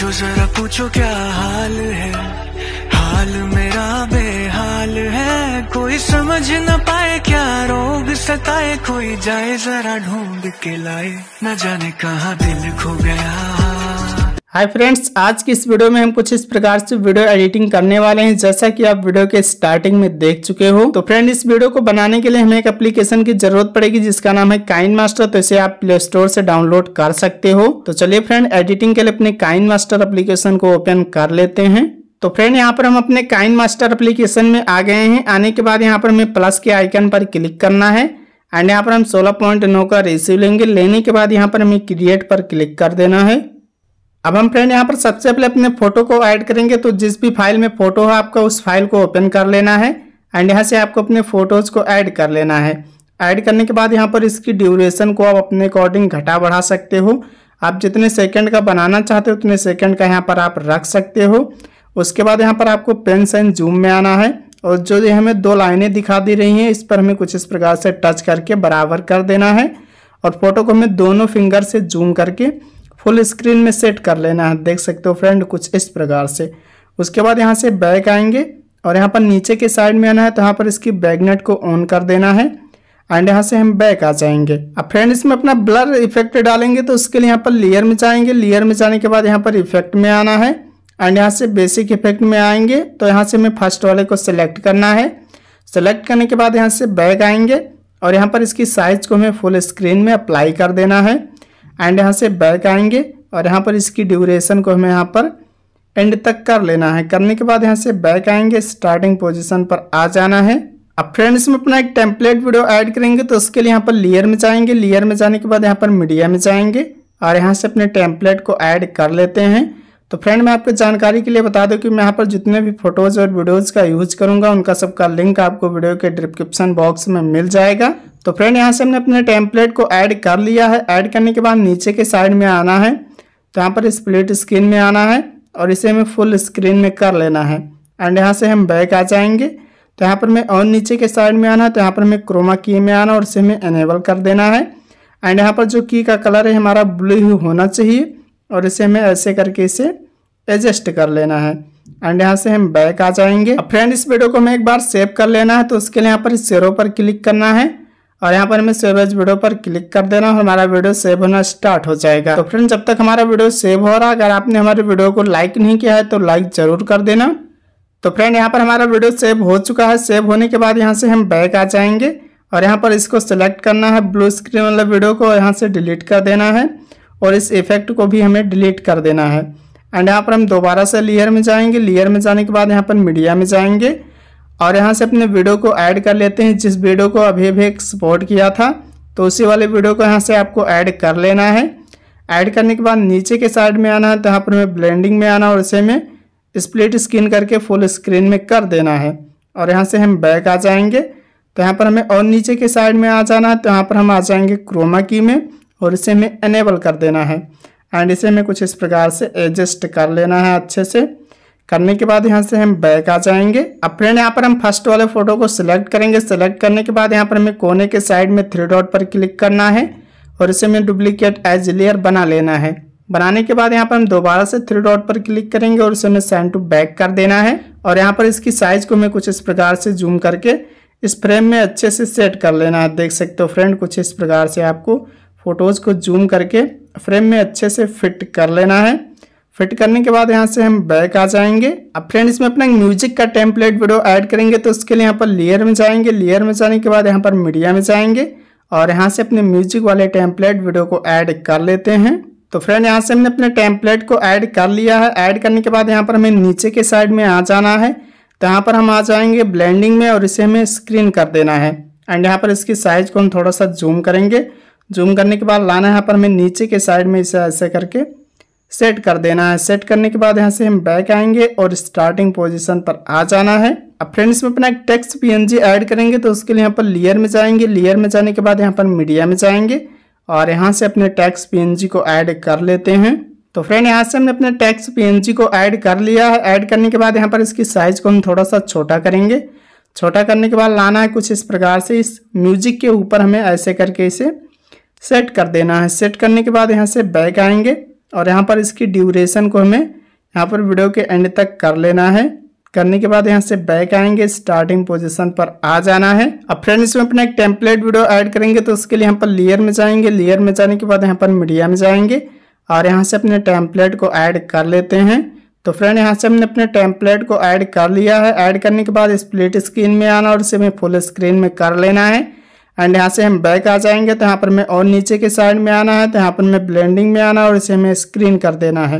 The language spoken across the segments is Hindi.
पूछो जरा पूछो क्या हाल है हाल मेरा बेहाल है कोई समझ न पाए क्या रोग सताए कोई जाए जरा ढूंढ के लाए न जाने कहाँ दिल खो गया हाय फ्रेंड्स आज की इस वीडियो में हम कुछ इस प्रकार से वीडियो एडिटिंग करने वाले हैं जैसा कि आप वीडियो के स्टार्टिंग में देख चुके हो तो फ्रेंड इस वीडियो को बनाने के लिए हमें एक एप्लीकेशन की जरूरत पड़ेगी जिसका नाम है काइन मास्टर तो इसे आप प्ले स्टोर से डाउनलोड कर सकते हो तो चलिए फ्रेंड एडिटिंग के लिए अपने काइन मास्टर एप्लीकेशन को ओपन कर लेते हैं तो फ्रेंड यहाँ पर हम अपने काइन मास्टर एप्लीकेशन में आ गए हैं आने के बाद यहाँ पर हमें प्लस के आइकन पर क्लिक करना है एंड यहाँ पर हम सोलह पॉइंट नौ का रिसीव लेंगे लेने के बाद यहाँ पर हमें क्रिएट पर क्लिक कर देना है अब हम फ्रेंड यहाँ पर सबसे पहले अपने फोटो को ऐड करेंगे तो जिस भी फाइल में फोटो हो आपका उस फाइल को ओपन कर लेना है एंड यहाँ से आपको अपने फोटोज़ को ऐड कर लेना है ऐड करने के बाद यहाँ पर इसकी ड्यूरेशन को आप अपने अकॉर्डिंग घटा बढ़ा सकते हो आप जितने सेकंड का बनाना चाहते हो उतने सेकंड का यहाँ पर आप रख सकते हो उसके बाद यहाँ पर आपको पेन एंड जूम में आना है और जो ये हमें दो लाइनें दिखा दे रही हैं इस पर हमें कुछ इस प्रकार से टच करके बराबर कर देना है और फोटो को हमें दोनों फिंगर से जूम करके फुल स्क्रीन में सेट कर लेना है देख सकते हो फ्रेंड कुछ इस प्रकार से उसके बाद यहाँ से बैक आएंगे और यहाँ पर नीचे के साइड में आना है तो यहाँ पर इसकी बैगनेट को ऑन कर देना है एंड यहाँ से हम बैक आ जाएंगे अब फ्रेंड इसमें अपना ब्लर इफेक्ट डालेंगे तो उसके लिए यहाँ पर लेयर में जाएंगे लेयर में जाने के बाद यहाँ पर इफेक्ट में आना है एंड यहाँ से बेसिक इफेक्ट में आएंगे तो यहाँ से हमें फर्स्ट वाले को सिलेक्ट करना है सेलेक्ट करने के बाद यहाँ से बैक आएंगे और यहाँ पर इसकी साइज को हमें फुल स्क्रीन में अप्लाई कर देना है एंड यहाँ से बैक आएंगे और यहाँ पर इसकी ड्यूरेशन को हमें यहाँ पर एंड तक कर लेना है करने के बाद यहाँ से बैक आएंगे स्टार्टिंग पोजिशन पर आ जाना है अब फ्रेंड्स में अपना एक टेम्पलेट वीडियो ऐड करेंगे तो उसके लिए यहाँ पर लेयर में जाएंगे लेयर में जाने के बाद यहाँ पर मीडिया में जाएंगे और यहाँ से अपने टेम्पलेट को ऐड कर लेते हैं तो फ्रेंड मैं आपको जानकारी के लिए बता दूं कि मैं यहाँ पर जितने भी फोटोज़ और वीडियोज़ का यूज करूँगा उनका सबका लिंक आपको वीडियो के डिस्क्रिप्शन बॉक्स में मिल जाएगा तो फ्रेंड यहाँ से हमने अपने टेम्पलेट को ऐड कर लिया है ऐड करने के बाद नीचे के साइड में आना है तो यहाँ पर स्प्लिट स्क्रीन में आना है और इसे हमें फुल स्क्रीन में कर लेना है एंड यहाँ से हम बैक आ जाएंगे तो यहाँ पर हमें और नीचे के साइड में आना है तो यहाँ पर हमें क्रोमा की में आना और इसे हमें इनेबल कर देना है एंड यहाँ पर जो की का कलर है हमारा ब्लू ही होना चाहिए और इसे हमें ऐसे करके इसे एडजस्ट कर लेना है एंड यहाँ से हम बैक आ जाएंगे फ्रेंड इस वीडियो को हमें एक बार सेव कर लेना है तो उसके लिए यहाँ पर सेरो पर क्लिक करना है और यहाँ पर हमें सेव एज वीडियो पर क्लिक कर देना और हमारा वीडियो सेव होना स्टार्ट हो जाएगा तो फ्रेंड जब तक हमारा वीडियो सेव हो रहा है अगर आपने हमारे वीडियो को लाइक नहीं किया है तो लाइक जरूर कर देना तो फ्रेंड यहाँ पर हमारा वीडियो सेव हो चुका है सेव होने के बाद यहाँ से हम बैक आ जाएंगे और यहाँ पर इसको सेलेक्ट करना है ब्लू स्क्रीन वाला वीडियो को यहाँ से डिलीट कर देना है और इस इफेक्ट को भी हमें डिलीट कर देना है एंड यहाँ पर हम दोबारा से लेयर में जाएंगे लेयर में जाने के बाद यहाँ पर मीडिया में जाएंगे और यहाँ से अपने वीडियो को ऐड कर लेते हैं जिस वीडियो को अभी अभी एक्सपोर्ट किया था तो उसी वाले वीडियो को यहाँ से आपको ऐड कर लेना है ऐड करने के बाद नीचे के साइड में आना है तो यहाँ पर हमें ब्लेंडिंग में आना और इसे में स्प्लिट स्क्रीन करके फुल स्क्रीन में कर देना है और यहाँ से हम बैक आ जाएंगे तो यहाँ पर हमें और नीचे के साइड में आ जाना है तो यहाँ पर हम आ जाएंगे क्रोमा की में और इसे हमें इनेबल कर देना है एंड इसे हमें कुछ इस प्रकार से एडजस्ट कर लेना है अच्छे से करने के बाद यहाँ से हम बैक आ जाएंगे अब फ्रेंड यहाँ पर हम फर्स्ट वाले फोटो को सिलेक्ट करेंगे सिलेक्ट करने के बाद यहाँ पर हमें कोने के साइड में थ्री डॉट पर क्लिक करना है और इसे हमें डुप्लीकेट एज लेयर बना लेना है बनाने के बाद यहाँ पर हम दोबारा से थ्री डॉट पर क्लिक करेंगे और इसे हमें सेंड टू बैक कर देना है और यहाँ पर इसकी साइज को हमें कुछ इस प्रकार से जूम करके इस फ्रेम में अच्छे से सेट कर लेना है देख सकते हो फ्रेंड कुछ इस प्रकार से आपको फ़ोटोज़ को जूम करके फ्रेम में अच्छे से फिट कर लेना है फिट करने के बाद यहाँ से हम बैक आ जाएंगे अब फ्रेंड इसमें अपना म्यूजिक का टेम्पलेट वीडियो ऐड करेंगे तो उसके लिए यहाँ पर लेयर में जाएंगे लेयर में जाने के बाद यहाँ पर मीडिया में जाएंगे और यहाँ से अपने म्यूजिक वाले टेम्पलेट वीडियो को ऐड कर लेते हैं तो फ्रेंड यहाँ से हमने अपने टेम्पलेट को ऐड कर लिया है ऐड करने के बाद यहाँ पर हमें नीचे के साइड में आ जाना है तो यहाँ पर हम आ जाएंगे ब्लेंडिंग में और इसे हमें स्क्रीन कर देना है एंड यहाँ पर इसकी साइज को हम थोड़ा सा जूम करेंगे जूम करने के बाद लाना है यहाँ पर हमें नीचे के साइड में इसे ऐसे करके सेट कर देना है सेट करने के बाद यहाँ से हम बैक आएंगे और स्टार्टिंग पोजीशन पर आ जाना है अब फ्रेंड्स में अपना एक टेक्स्ट पीएनजी ऐड करेंगे तो उसके लिए यहाँ पर लेयर में जाएंगे लेयर में जाने के बाद यहाँ पर मीडिया में जाएंगे और यहाँ से अपने टैक्स पीएनजी को ऐड कर लेते हैं तो फ्रेंड यहाँ से हमने अपने टैक्स पीएनजी को ऐड कर लिया है ऐड करने के बाद यहाँ पर इसकी साइज़ को हम थोड़ा सा छोटा करेंगे छोटा करने के बाद लाना है कुछ इस प्रकार से इस म्यूजिक के ऊपर हमें ऐसे करके इसे सेट कर देना है सेट करने के बाद यहाँ से बैक आएंगे और यहाँ पर इसकी ड्यूरेशन को हमें यहाँ पर वीडियो के एंड तक कर लेना है करने के बाद यहाँ से बैक आएंगे स्टार्टिंग पोजीशन पर आ जाना है अब फ्रेंड इसमें अपना एक टेम्पलेट वीडियो ऐड करेंगे तो उसके लिए यहाँ पर लेयर में जाएंगे लेयर में जाने के बाद यहाँ पर मीडिया में जाएंगे और यहाँ से अपने टेम्पलेट को ऐड कर लेते हैं तो फ्रेंड यहाँ से हमने अपने टेम्पलेट को ऐड कर लिया है ऐड करने के बाद स्प्लिट स्क्रीन में आना और इसे हमें फुल स्क्रीन में कर लेना है एंड यहाँ से हम बैक आ जाएंगे तो यहाँ पर हमें और नीचे के साइड में आना है तो यहाँ पर हमें ब्लेंडिंग में आना है और इसे हमें स्क्रीन कर देना है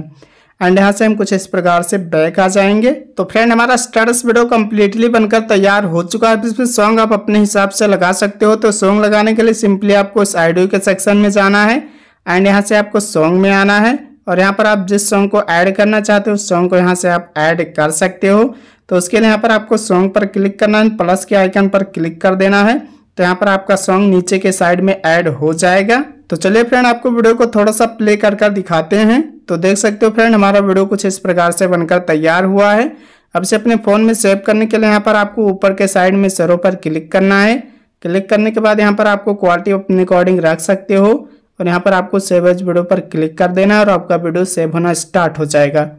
एंड यहाँ से हम कुछ इस प्रकार से बैक आ जाएंगे तो फ्रेंड हमारा स्टेटस वीडियो कम्प्लीटली बनकर तैयार हो चुका है इसमें सॉन्ग आप अपने हिसाब से लगा सकते हो तो सॉन्ग लगाने के लिए सिंपली आपको इस आइडियो के सेक्शन में जाना है एंड यहाँ से आपको सॉन्ग में आना है और यहाँ पर आप जिस सॉन्ग को ऐड करना चाहते हो उस सॉन्ग को यहाँ से आप ऐड कर सकते हो तो उसके लिए यहाँ पर आपको सॉन्ग पर क्लिक करना है प्लस के आइकन पर क्लिक कर देना है तो यहाँ पर आपका सॉन्ग नीचे के साइड में ऐड हो जाएगा तो चलिए फ्रेंड आपको वीडियो को थोड़ा सा प्ले कर कर दिखाते हैं तो देख सकते हो फ्रेंड हमारा वीडियो कुछ इस प्रकार से बनकर तैयार हुआ है अब से अपने फ़ोन में सेव करने के लिए यहाँ पर आपको ऊपर के साइड में सरो पर क्लिक करना है क्लिक करने के बाद यहाँ पर आपको क्वालिटी अपने अकॉर्डिंग रख सकते हो और यहाँ पर आपको सेव एज वीडियो पर क्लिक कर देना है और आपका वीडियो सेव होना स्टार्ट हो जाएगा